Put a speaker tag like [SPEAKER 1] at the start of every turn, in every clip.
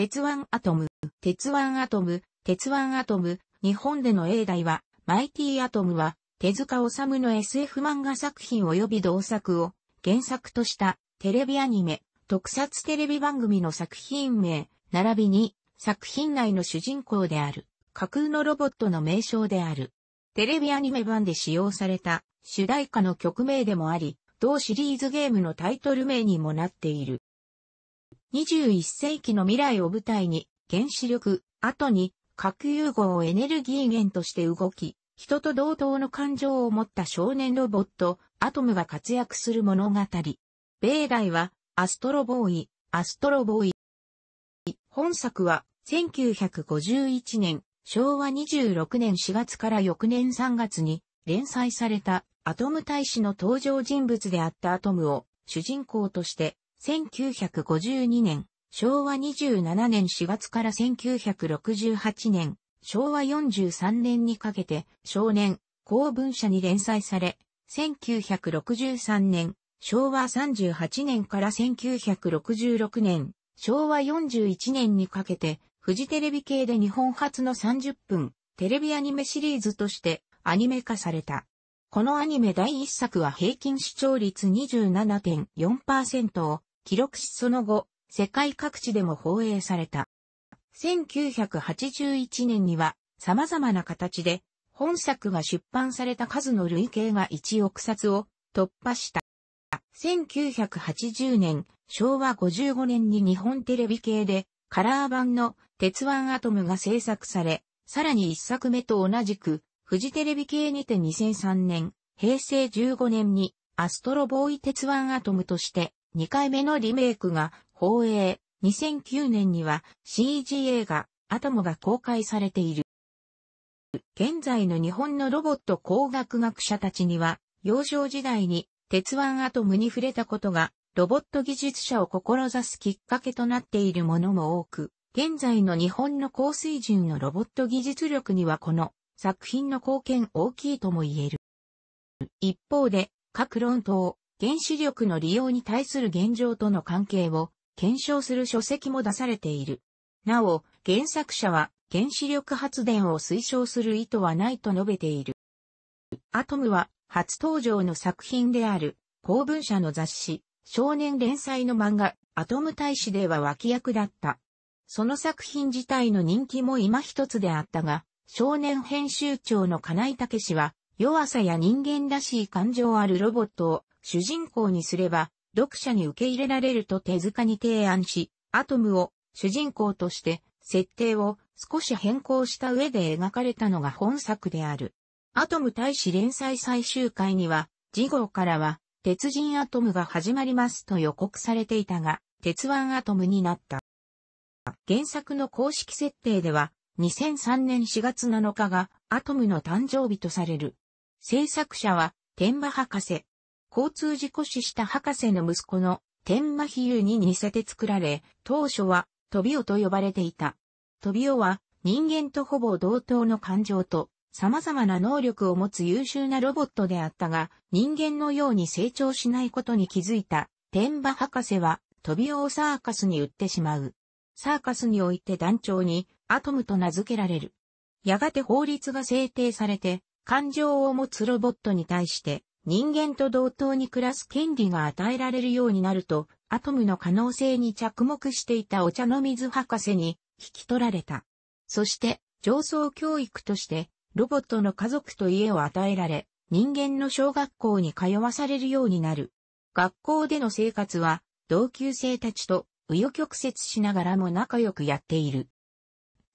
[SPEAKER 1] 鉄腕アトム、鉄腕アトム、鉄腕アトム、日本での英題は、マイティアトムは、手塚治虫の SF 漫画作品及び同作を原作としたテレビアニメ、特撮テレビ番組の作品名、並びに作品内の主人公である架空のロボットの名称である。テレビアニメ版で使用された主題歌の曲名でもあり、同シリーズゲームのタイトル名にもなっている。21世紀の未来を舞台に、原子力、後に核融合をエネルギー源として動き、人と同等の感情を持った少年ロボット、アトムが活躍する物語。米大は、アストロボーイ、アストロボーイ。本作は、1951年、昭和26年4月から翌年3月に、連載された、アトム大使の登場人物であったアトムを、主人公として、1952年、昭和27年4月から1968年、昭和43年にかけて少年、公文社に連載され、1963年、昭和38年から1966年、昭和41年にかけて、フジテレビ系で日本初の30分、テレビアニメシリーズとしてアニメ化された。このアニメ第1作は平均視聴率27.4%を記録しその後、世界各地でも放映された。1981年には様々な形で本作が出版された数の累計が1億冊を突破した。1980年、昭和55年に日本テレビ系でカラー版の鉄腕アトムが制作され、さらに一作目と同じく、フジテレビ系にて2003年、平成15年にアストロボーイ鉄腕アトムとして2回目のリメイクが放映、2009年には CG 映画、アトムが公開されている。現在の日本のロボット工学学者たちには、幼少時代に鉄腕アトムに触れたことが、ロボット技術者を志すきっかけとなっているものも多く、現在の日本の高水準のロボット技術力にはこの作品の貢献大きいとも言える。一方で、各論党、原子力の利用に対する現状との関係を検証する書籍も出されている。なお、原作者は原子力発電を推奨する意図はないと述べている。アトムは初登場の作品である公文社の雑誌少年連載の漫画アトム大使では脇役だった。その作品自体の人気も今一つであったが、少年編集長の金井武氏は弱さや人間らしい感情あるロボットを主人公にすれば、読者に受け入れられると手塚に提案し、アトムを主人公として設定を少し変更した上で描かれたのが本作である。アトム大使連載最終回には、次号からは、鉄人アトムが始まりますと予告されていたが、鉄腕アトムになった。原作の公式設定では、2003年4月7日がアトムの誕生日とされる。制作者は、天馬博士、交通事故死した博士の息子の天馬比喩に似せて作られ、当初はトビオと呼ばれていた。トビオは人間とほぼ同等の感情と様々な能力を持つ優秀なロボットであったが、人間のように成長しないことに気づいた天馬博士はトビオをサーカスに売ってしまう。サーカスにおいて団長にアトムと名付けられる。やがて法律が制定されて、感情を持つロボットに対して、人間と同等に暮らす権利が与えられるようになると、アトムの可能性に着目していたお茶の水博士に引き取られた。そして、上層教育として、ロボットの家族と家を与えられ、人間の小学校に通わされるようになる。学校での生活は、同級生たちと、紆余曲折しながらも仲良くやっている。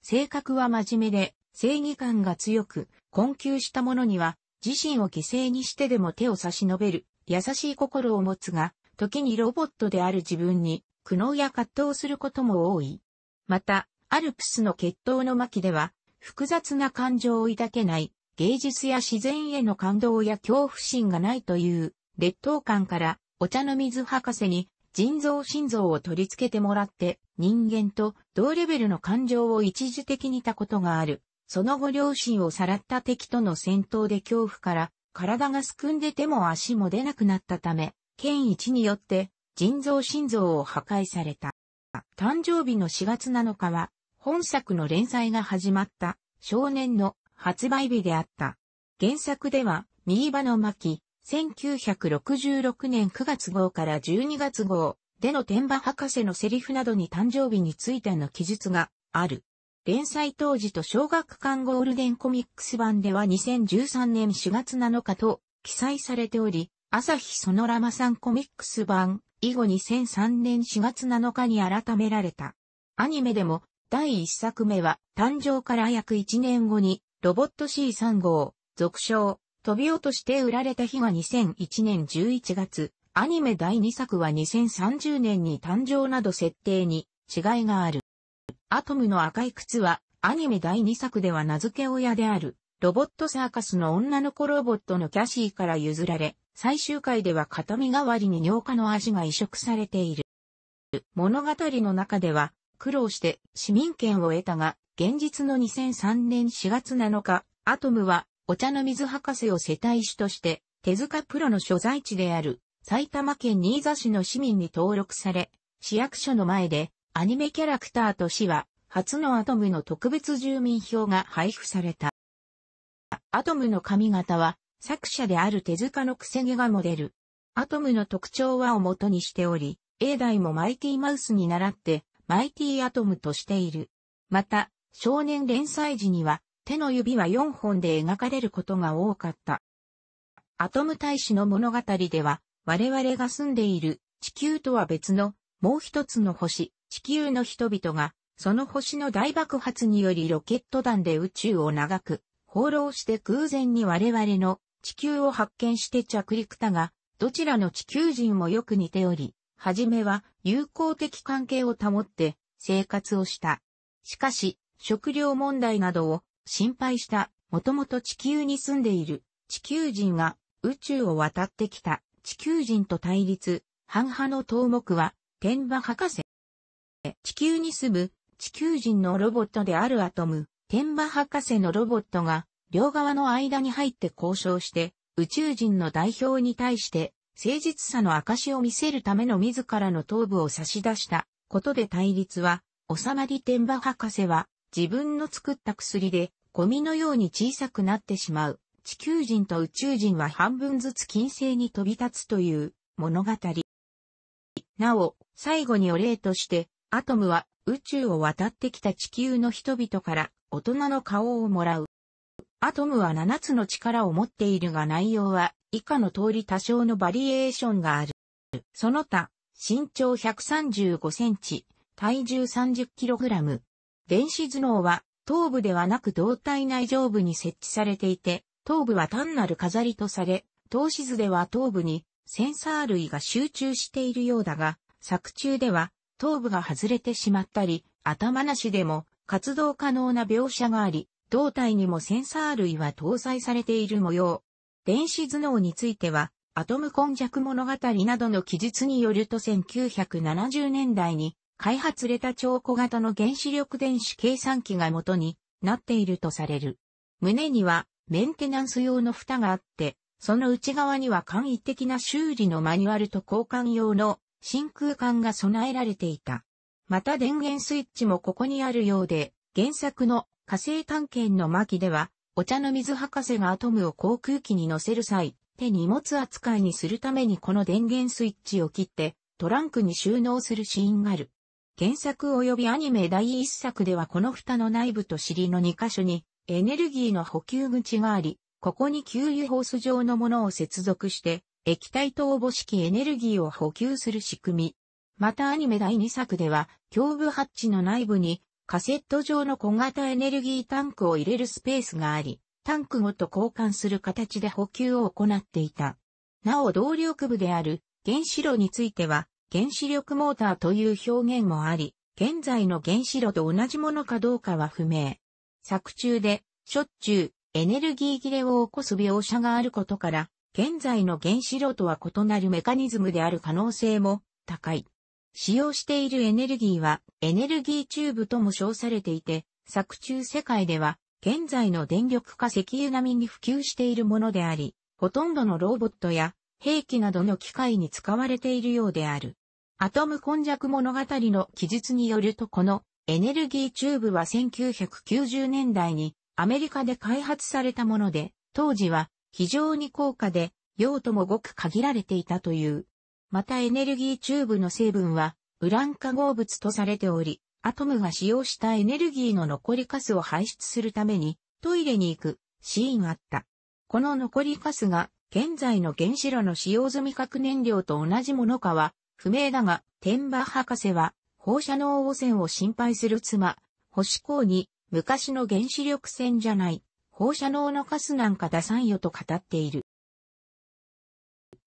[SPEAKER 1] 性格は真面目で、正義感が強く、困窮した者には、自身を犠牲にしてでも手を差し伸べる、優しい心を持つが、時にロボットである自分に、苦悩や葛藤することも多い。また、アルプスの決闘の巻では、複雑な感情を抱けない、芸術や自然への感動や恐怖心がないという、劣等感から、お茶の水博士に、腎臓心臓を取り付けてもらって、人間と同レベルの感情を一時的にたことがある、その後両親をさらった敵との戦闘で恐怖から体がすくんでても足も出なくなったため、剣一によって腎臓心臓を破壊された。誕生日の4月7日は本作の連載が始まった少年の発売日であった。原作では、ミーバの巻、1966年9月号から12月号での天馬博士のセリフなどに誕生日についての記述がある。連載当時と小学館ゴールデンコミックス版では2013年4月7日と記載されており、朝日ソノラマさんコミックス版以後2003年4月7日に改められた。アニメでも第1作目は誕生から約1年後にロボット C3 号、続称、飛び落として売られた日が2001年11月、アニメ第2作は2030年に誕生など設定に違いがある。アトムの赤い靴は、アニメ第2作では名付け親である、ロボットサーカスの女の子ロボットのキャシーから譲られ、最終回では片身代わりに尿化の足が移植されている。物語の中では、苦労して市民権を得たが、現実の2003年4月7日、アトムは、お茶の水博士を世帯主として、手塚プロの所在地である、埼玉県新座市の市民に登録され、市役所の前で、アニメキャラクターと市は、初のアトムの特別住民票が配布された。アトムの髪型は、作者である手塚のくせ毛がモデル。アトムの特徴はをもとにしており、英代もマイティマウスに習って、マイティアトムとしている。また、少年連載時には、手の指は4本で描かれることが多かった。アトム大使の物語では、我々が住んでいる地球とは別のもう一つの星、地球の人々が、その星の大爆発によりロケット弾で宇宙を長く、放浪して偶然に我々の地球を発見して着陸だが、どちらの地球人もよく似ており、はじめは友好的関係を保って生活をした。しかし、食料問題などを心配した、もともと地球に住んでいる地球人が宇宙を渡ってきた地球人と対立、半派の頭目は天馬博士地球に住む地球人のロボットであるアトム、天馬博士のロボットが両側の間に入って交渉して宇宙人の代表に対して誠実さの証を見せるための自らの頭部を差し出したことで対立は収まり天馬博士は自分の作った薬でゴミのように小さくなってしまう地球人と宇宙人は半分ずつ金星に飛び立つという物語。なお、最後にお礼として、アトムは宇宙を渡ってきた地球の人々から大人の顔をもらう。アトムは7つの力を持っているが内容は以下の通り多少のバリエーションがある。その他、身長135センチ、体重30キログラム。電子頭脳は頭部ではなく胴体内上部に設置されていて、頭部は単なる飾りとされ、投資図では頭部にセンサー類が集中しているようだが、作中では頭部が外れてしまったり、頭なしでも活動可能な描写があり、胴体にもセンサー類は搭載されている模様。電子頭脳については、アトム根弱物語などの記述によると1970年代に開発レタ超小型の原子力電子計算機が元になっているとされる。胸にはメンテナンス用の蓋があって、その内側には簡易的な修理のマニュアルと交換用の真空管が備えられていた。また電源スイッチもここにあるようで、原作の火星探検の巻では、お茶の水博士がアトムを航空機に乗せる際、手荷物扱いにするためにこの電源スイッチを切って、トランクに収納するシーンがある。原作及びアニメ第一作ではこの蓋の内部と尻の2箇所にエネルギーの補給口があり、ここに給油ホース状のものを接続して液体応母式エネルギーを補給する仕組み。またアニメ第2作では、胸部ハッチの内部にカセット状の小型エネルギータンクを入れるスペースがあり、タンクごと交換する形で補給を行っていた。なお動力部である原子炉については、原子力モーターという表現もあり、現在の原子炉と同じものかどうかは不明。作中で、しょっちゅうエネルギー切れを起こす描写があることから、現在の原子炉とは異なるメカニズムである可能性も高い。使用しているエネルギーはエネルギーチューブとも称されていて、作中世界では現在の電力化石油並みに普及しているものであり、ほとんどのロボットや兵器などの機械に使われているようである。アトム今弱物語の記述によるとこのエネルギーチューブは1990年代にアメリカで開発されたもので、当時は非常に高価で、用途もごく限られていたという。またエネルギーチューブの成分は、ウラン化合物とされており、アトムが使用したエネルギーの残りカスを排出するために、トイレに行くシーンあった。この残りカスが、現在の原子炉の使用済み核燃料と同じものかは、不明だが、天馬博士は、放射能汚染を心配する妻、星光に、昔の原子力船じゃない、放射能のカスなんか出さんよと語っている。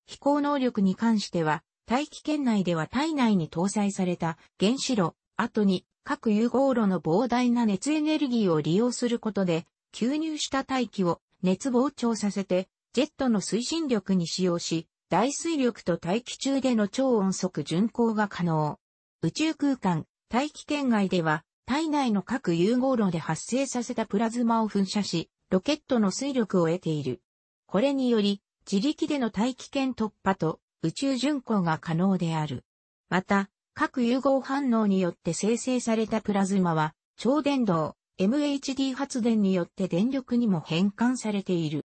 [SPEAKER 1] 飛行能力に関しては、大気圏内では体内に搭載された原子炉、後に各融合炉の膨大な熱エネルギーを利用することで、吸入した大気を熱膨張させて、ジェットの推進力に使用し、大水力と大気中での超音速巡航が可能。宇宙空間、大気圏外では、体内の各融合炉で発生させたプラズマを噴射し、ロケットの推力を得ている。これにより、自力での大気圏突破と宇宙巡航が可能である。また、各融合反応によって生成されたプラズマは、超電導、MHD 発電によって電力にも変換されている。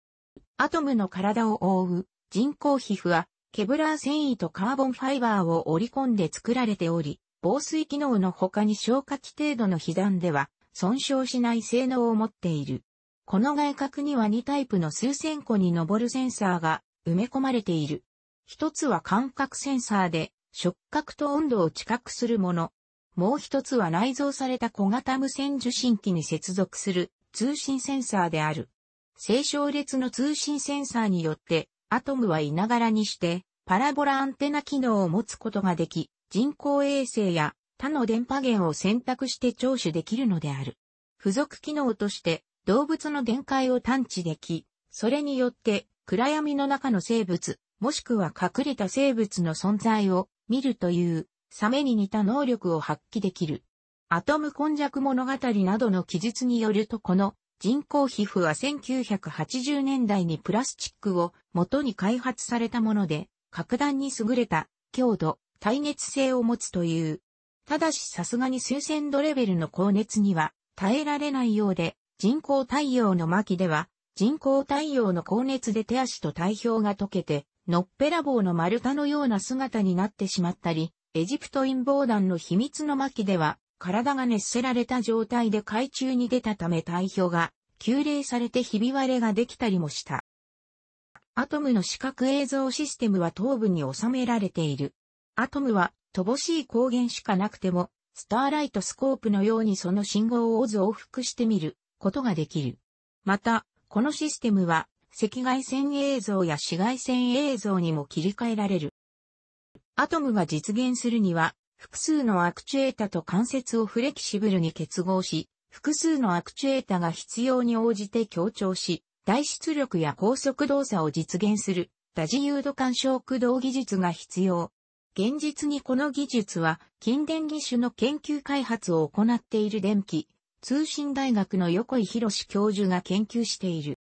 [SPEAKER 1] アトムの体を覆う人工皮膚は、ケブラー繊維とカーボンファイバーを織り込んで作られており、防水機能の他に消火器程度の被弾では、損傷しない性能を持っている。この外角には2タイプの数千個に上るセンサーが埋め込まれている。一つは感覚センサーで触覚と温度を知覚するもの。もう一つは内蔵された小型無線受信機に接続する通信センサーである。正常列の通信センサーによって、アトムはいながらにして、パラボラアンテナ機能を持つことができ、人工衛星や他の電波源を選択して聴取できるのである。付属機能として、動物の限界を探知でき、それによって暗闇の中の生物、もしくは隠れた生物の存在を見るという、サメに似た能力を発揮できる。アトム根弱物語などの記述によるとこの人工皮膚は1980年代にプラスチックを元に開発されたもので、格段に優れた強度、耐熱性を持つという。ただしさすがに数千度レベルの高熱には耐えられないようで、人工太陽の巻では、人工太陽の高熱で手足と体表が溶けて、のっぺらぼうの丸太のような姿になってしまったり、エジプト陰謀団の秘密の巻では、体が熱せられた状態で海中に出たため体表が、急冷されてひび割れができたりもした。アトムの視覚映像システムは頭部に収められている。アトムは、乏しい光源しかなくても、スターライトスコープのようにその信号をズ往復してみることができる。また、このシステムは赤外線映像や紫外線映像にも切り替えられる。アトムが実現するには、複数のアクチュエータと関節をフレキシブルに結合し、複数のアクチュエータが必要に応じて強調し、大出力や高速動作を実現する、多自由度干渉駆動技術が必要。現実にこの技術は、近電義手の研究開発を行っている電気、通信大学の横井博士教授が研究している。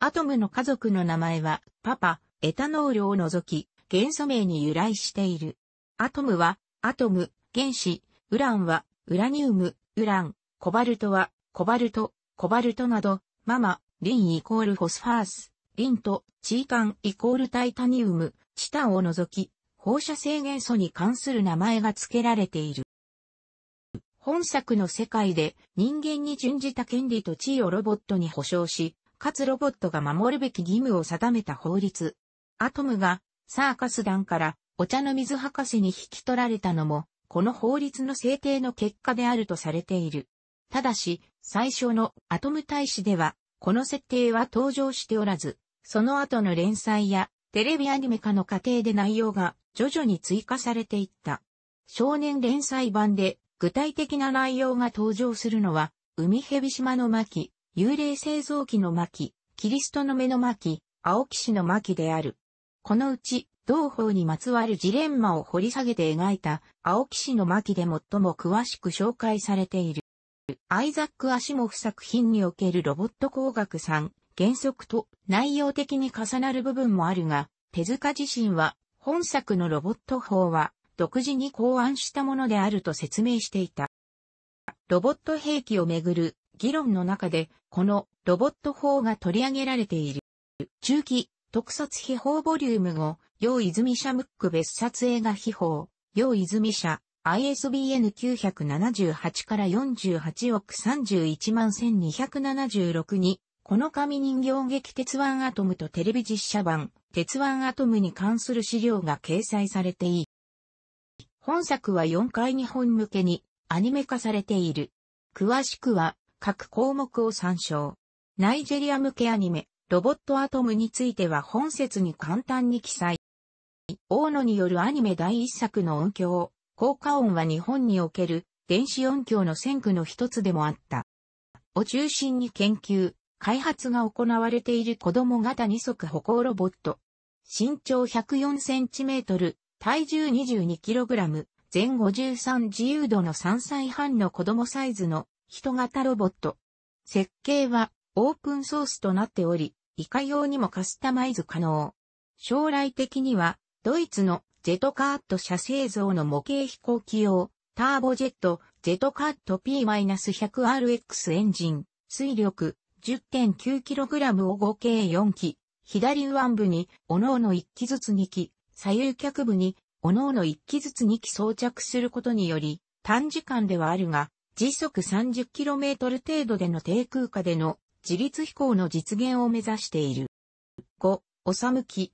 [SPEAKER 1] アトムの家族の名前は、パパ、エタノールを除き、元素名に由来している。アトムは、アトム、原子、ウランは、ウラニウム、ウラン、コバルトは、コバルト、コバルトなど、ママ、リンイコールフォスファース、リンと、チーカンイコールタイタニウム、チタンを除き、放射性元素に関する名前が付けられている。本作の世界で人間に準じた権利と地位をロボットに保障し、かつロボットが守るべき義務を定めた法律。アトムがサーカス団からお茶の水博士に引き取られたのも、この法律の制定の結果であるとされている。ただし、最初のアトム大使では、この設定は登場しておらず、その後の連載やテレビアニメ化の過程で内容が徐々に追加されていった。少年連載版で具体的な内容が登場するのは、海蛇島の巻、幽霊製造機の巻、キリストの目の巻、青騎士の巻である。このうち、同法にまつわるジレンマを掘り下げて描いた、青騎士の巻で最も詳しく紹介されている。アイザック・アシモフ作品におけるロボット工学さん、原則と内容的に重なる部分もあるが、手塚自身は、本作のロボット法は、独自に考案したものであると説明していた。ロボット兵器をめぐる議論の中で、このロボット法が取り上げられている。中期特撮秘宝ボリューム5、用泉社ムック別撮映画秘宝、用泉社、ISBN978 から48億31万1276に、この紙人形劇鉄腕アトムとテレビ実写版、鉄腕アトムに関する資料が掲載されてい本作は4回日本向けにアニメ化されている。詳しくは各項目を参照。ナイジェリア向けアニメ、ロボットアトムについては本説に簡単に記載。大野によるアニメ第一作の音響、効果音は日本における電子音響の先駆の一つでもあった。を中心に研究、開発が行われている子供型二足歩行ロボット。身長104センチメートル、体重 22kg、全53自由度の3歳半の子供サイズの人型ロボット。設計はオープンソースとなっており、以下用にもカスタマイズ可能。将来的には、ドイツのジェトカーット車製造の模型飛行機用、ターボジェット、ジェトカット P-100RX エンジン、水力 10.9kg を合計4機、左腕部に、おのおの1機ずつ2機、左右脚部に、各々1機ずつ2機装着することにより、短時間ではあるが、時速 30km 程度での低空下での自立飛行の実現を目指している。5、おさむき、